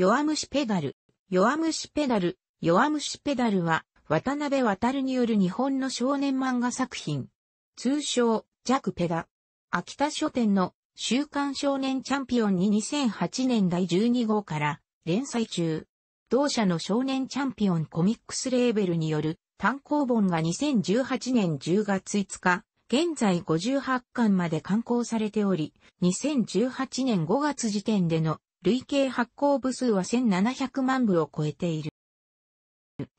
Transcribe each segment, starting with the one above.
弱虫ペダル。弱虫ペダル。弱虫ペダルは、渡辺渡るによる日本の少年漫画作品。通称、弱ペダ。秋田書店の週刊少年チャンピオンに2008年第12号から連載中。同社の少年チャンピオンコミックスレーベルによる単行本が2018年10月5日、現在58巻まで刊行されており、2018年5月時点での累計発行部数は1700万部を超えている。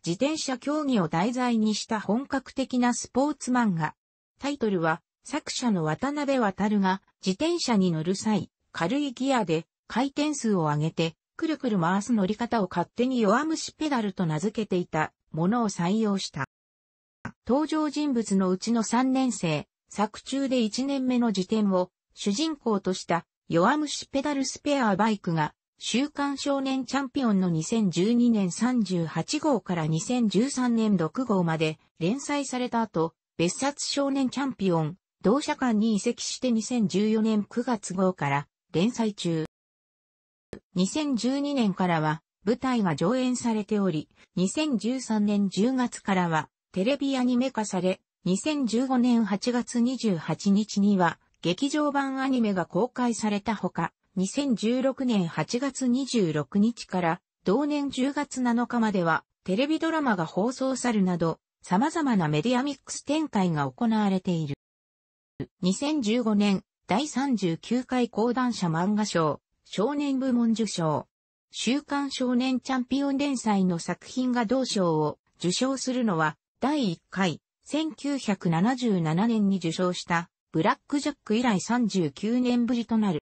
自転車競技を題材にした本格的なスポーツ漫画。タイトルは、作者の渡辺渡が自転車に乗る際、軽いギアで回転数を上げて、くるくる回す乗り方を勝手に弱虫ペダルと名付けていたものを採用した。登場人物のうちの3年生、作中で1年目の時点を主人公とした弱虫ペダルスペアバイクが、週刊少年チャンピオンの2012年38号から2013年6号まで連載された後、別冊少年チャンピオン、同社間に移籍して2014年9月号から連載中。2012年からは舞台が上演されており、2013年10月からはテレビアニメ化され、2015年8月28日には劇場版アニメが公開されたほか、2016年8月26日から同年10月7日まではテレビドラマが放送されるなど様々なメディアミックス展開が行われている。2015年第39回講談社漫画賞少年部門受賞。週刊少年チャンピオン連載の作品が同賞を受賞するのは第1回1977年に受賞したブラックジャック以来39年ぶりとなる。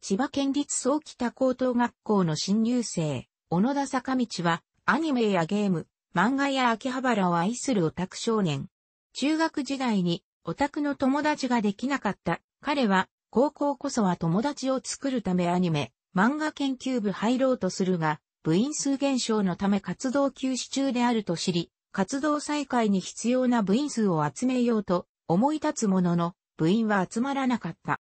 千葉県立総北高等学校の新入生、小野田坂道は、アニメやゲーム、漫画や秋葉原を愛するオタク少年。中学時代にオタクの友達ができなかった彼は高校こそは友達を作るためアニメ、漫画研究部入ろうとするが、部員数減少のため活動休止中であると知り、活動再開に必要な部員数を集めようと、思い立つものの、部員は集まらなかった。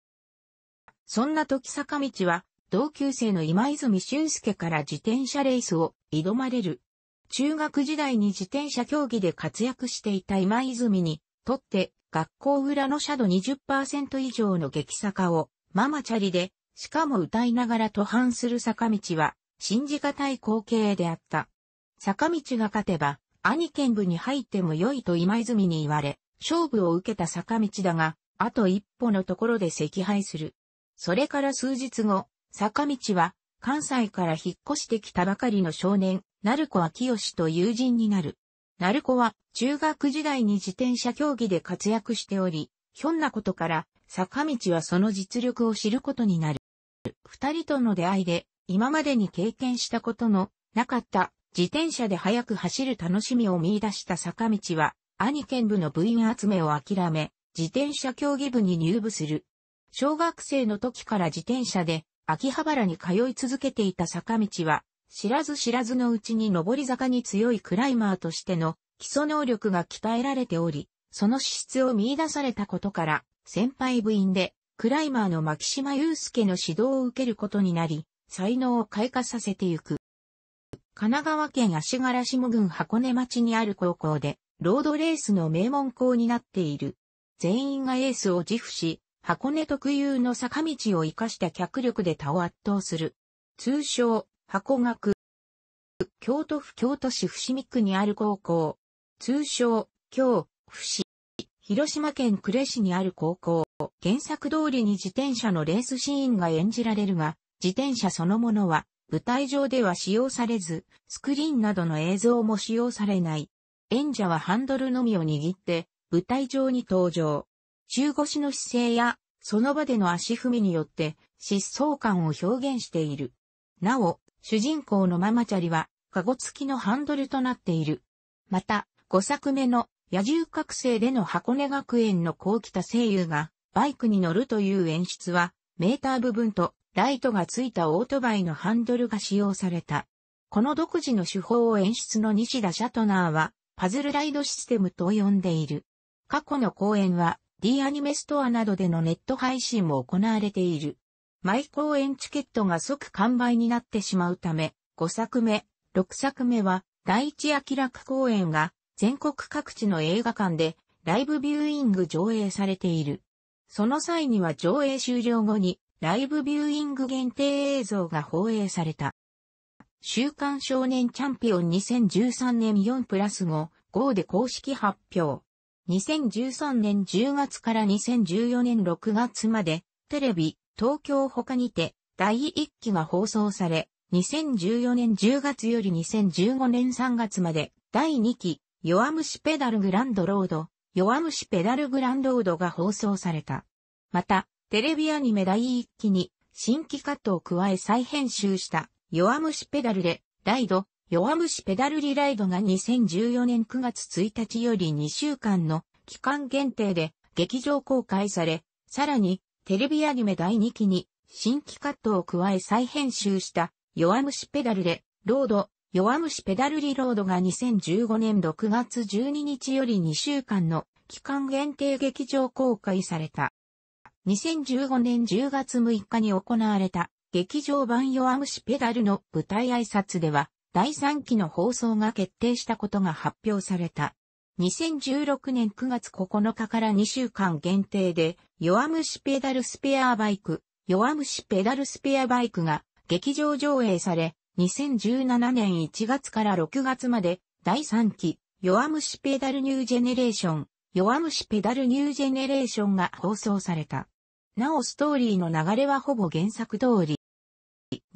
そんな時坂道は、同級生の今泉俊介から自転車レースを挑まれる。中学時代に自転車競技で活躍していた今泉にとって、学校裏の斜度20%以上の激坂を、ママチャリで、しかも歌いながら途半する坂道は、信じがたい光景であった。坂道が勝てば、兄剣部に入っても良いと今泉に言われ、勝負を受けた坂道だが、あと一歩のところで惜敗する。それから数日後、坂道は、関西から引っ越してきたばかりの少年、鳴子明義と友人になる。鳴子は、中学時代に自転車競技で活躍しており、ひょんなことから、坂道はその実力を知ることになる。二人との出会いで、今までに経験したことのなかった自転車で速く走る楽しみを見出した坂道は、兄剣部の部員集めを諦め、自転車競技部に入部する。小学生の時から自転車で秋葉原に通い続けていた坂道は、知らず知らずのうちに上り坂に強いクライマーとしての基礎能力が鍛えられており、その資質を見出されたことから、先輩部員で、クライマーの牧島祐介の指導を受けることになり、才能を開花させてゆく。神奈川県足柄下郡箱根町にある高校で、ロードレースの名門校になっている。全員がエースを自負し、箱根特有の坂道を生かした脚力で他を圧倒する。通称、箱学。京都府京都市伏見区にある高校。通称、京、伏広島県呉市にある高校。原作通りに自転車のレースシーンが演じられるが、自転車そのものは、舞台上では使用されず、スクリーンなどの映像も使用されない。演者はハンドルのみを握って、舞台上に登場。中腰の姿勢や、その場での足踏みによって、疾走感を表現している。なお、主人公のママチャリは、カゴ付きのハンドルとなっている。また、5作目の野獣覚醒での箱根学園のこうた声優がバイクに乗るという演出はメーター部分とライトがついたオートバイのハンドルが使用された。この独自の手法を演出の西田シャトナーはパズルライドシステムと呼んでいる。過去の公演は D アニメストアなどでのネット配信も行われている。毎公演チケットが即完売になってしまうため、5作目、6作目は第一明楽公演が全国各地の映画館でライブビューイング上映されている。その際には上映終了後にライブビューイング限定映像が放映された。週刊少年チャンピオン2013年4プラス5、5で公式発表。2013年10月から2014年6月まで、テレビ、東京他にて、第1期が放送され、2014年10月より2015年3月まで、第2期、弱虫ペダルグランドロード、弱虫ペダルグランドロードが放送された。また、テレビアニメ第1期に、新規カットを加え再編集した、弱虫ペダルで、ライド、弱虫ペダルリライドが2014年9月1日より2週間の期間限定で劇場公開され、さらにテレビアニメ第2期に新規カットを加え再編集した弱虫ペダルで、ロード、弱虫ペダルリロードが2015年6月12日より2週間の期間限定劇場公開された。2015年10月6日に行われた劇場版弱虫ペダルの舞台挨拶では、第3期の放送が決定したことが発表された。2016年9月9日から2週間限定で、弱虫ペダルスペアバイク、弱虫ペダルスペアバイクが劇場上映され、2017年1月から6月まで第3期、弱虫ペダルニュージェネレーション、弱虫ペダルニュージェネレーションが放送された。なおストーリーの流れはほぼ原作通り、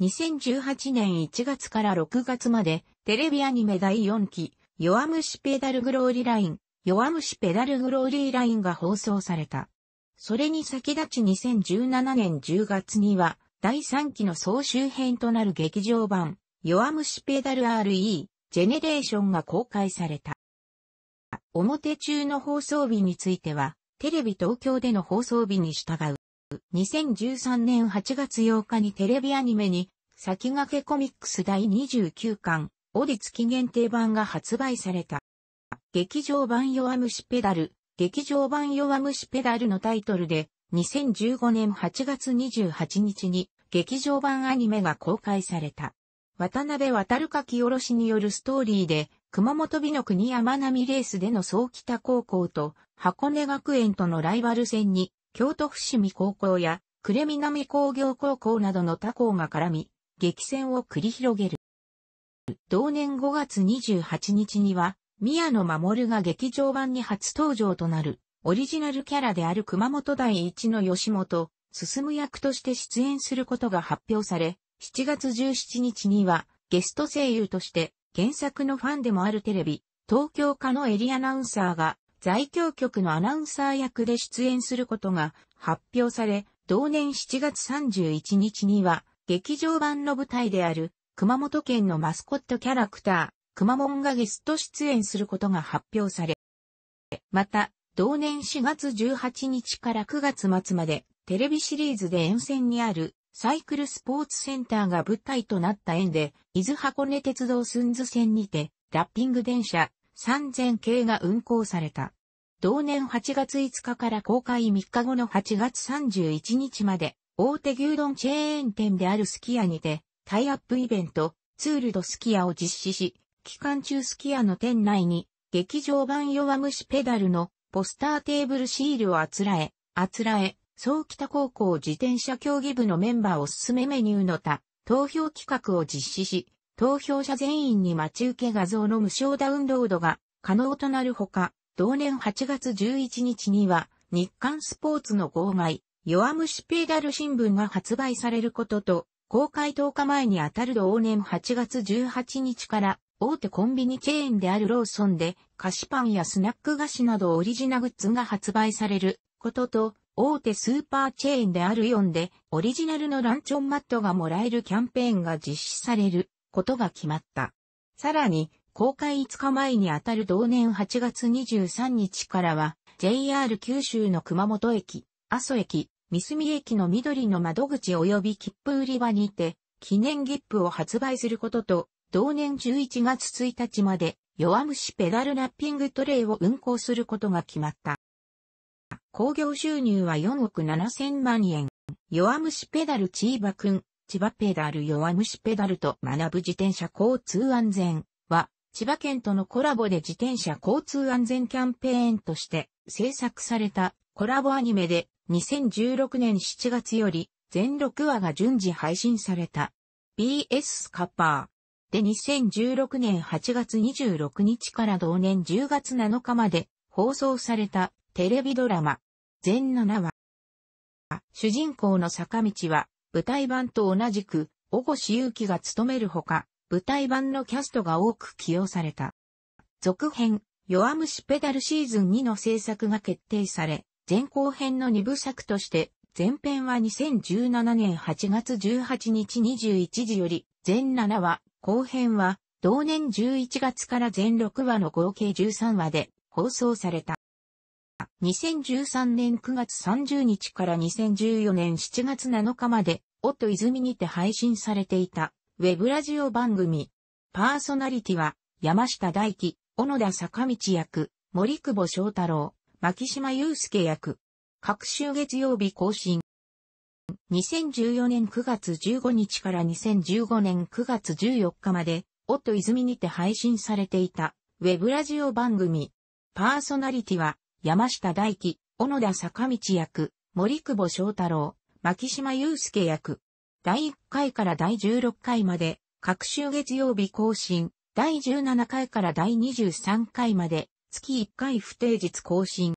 2018年1月から6月まで、テレビアニメ第4期、弱虫ペダルグローリーライン、弱虫ペダルグローリーラインが放送された。それに先立ち2017年10月には、第3期の総集編となる劇場版、弱虫ペダル RE、ジェネレーションが公開された。表中の放送日については、テレビ東京での放送日に従う。2013年8月8日にテレビアニメに、先駆けコミックス第29巻、オリ付き限定版が発売された。劇場版弱虫ペダル、劇場版弱虫ペダルのタイトルで、2015年8月28日に劇場版アニメが公開された。渡辺渡書き下ろしによるストーリーで、熊本美の国山並レースでの早北高校と箱根学園とのライバル戦に京都伏見高校や呉南工業高校などの他校が絡み、激戦を繰り広げる。同年5月28日には、宮野守が劇場版に初登場となる、オリジナルキャラである熊本第一の吉本、進役として出演することが発表され、7月17日には、ゲスト声優として、原作のファンでもあるテレビ、東京科のエリアナウンサーが、在京局のアナウンサー役で出演することが発表され、同年7月31日には、劇場版の舞台である熊本県のマスコットキャラクター、熊門がゲスト出演することが発表され、また、同年4月18日から9月末まで、テレビシリーズで沿線にあるサイクルスポーツセンターが舞台となった縁で、伊豆箱根鉄道寸ズ線にて、ラッピング電車、3000系が運行された。同年8月5日から公開3日後の8月31日まで、大手牛丼チェーン店であるスキヤにて、タイアップイベント、ツールドスキヤを実施し、期間中スキヤの店内に、劇場版弱虫ペダルのポスターテーブルシールをあつらえ、あつらえ、総北高校自転車競技部のメンバーおすすめメニューの他、投票企画を実施し、投票者全員に待ち受け画像の無償ダウンロードが可能となるほか、同年8月11日には、日刊スポーツの号外、弱虫ペダル新聞が発売されることと、公開10日前にあたる同年8月18日から、大手コンビニチェーンであるローソンで、菓子パンやスナック菓子などオリジナグッズが発売されることと、大手スーパーチェーンであるイオンで、オリジナルのランチョンマットがもらえるキャンペーンが実施されることが決まった。さらに、公開5日前にあたる同年8月23日からは、JR 九州の熊本駅、阿蘇駅、三隅駅の緑の窓口及び切符売り場にて、記念切符を発売することと、同年11月1日まで、弱虫ペダルラッピングトレイを運行することが決まった。興行収入は4億7千万円。弱虫ペダルチーバくん、千葉ペダル弱虫ペダルと学ぶ自転車交通安全は、千葉県とのコラボで自転車交通安全キャンペーンとして制作されたコラボアニメで2016年7月より全6話が順次配信された BS カッパーで2016年8月26日から同年10月7日まで放送されたテレビドラマ全7話主人公の坂道は舞台版と同じく、小越祐樹が務めるほか、舞台版のキャストが多く起用された。続編、弱虫ペダルシーズン2の制作が決定され、前後編の2部作として、前編は2017年8月18日21時より、全7話、後編は、同年11月から全6話の合計13話で放送された。2013年9月30日から2014年7月7日まで、オット泉にて配信されていた、ウェブラジオ番組。パーソナリティは、山下大輝、小野田坂道役、森久保翔太郎、牧島祐介役。各週月曜日更新。2014年9月15日から2015年9月14日まで、オット泉にて配信されていた、ウェブラジオ番組。パーソナリティは、山下大輝、小野田坂道役、森久保翔太郎、牧島祐介役。第1回から第16回まで、各週月曜日更新。第17回から第23回まで、月1回不定日更新。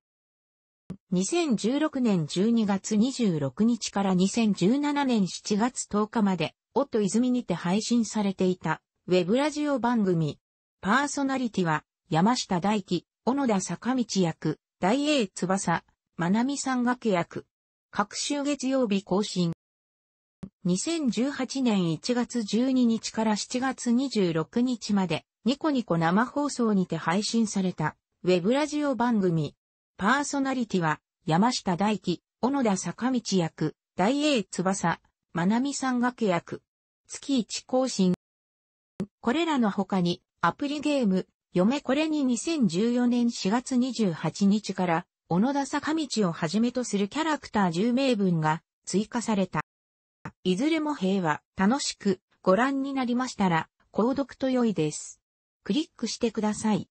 2016年12月26日から2017年7月10日まで、夫泉にて配信されていた、ウェブラジオ番組。パーソナリティは、山下大輝、小野田坂道役、大英翼、まなみさんが契約。各週月曜日更新。2018年1月12日から7月26日まで、ニコニコ生放送にて配信された、ウェブラジオ番組。パーソナリティは、山下大輝、小野田坂道役、大英翼、まなみさんが契約。月1更新。これらの他に、アプリゲーム、嫁これに2014年4月28日から、小野田坂道をはじめとするキャラクター10名分が追加された。いずれも平和、楽しくご覧になりましたら、購読と良いです。クリックしてください。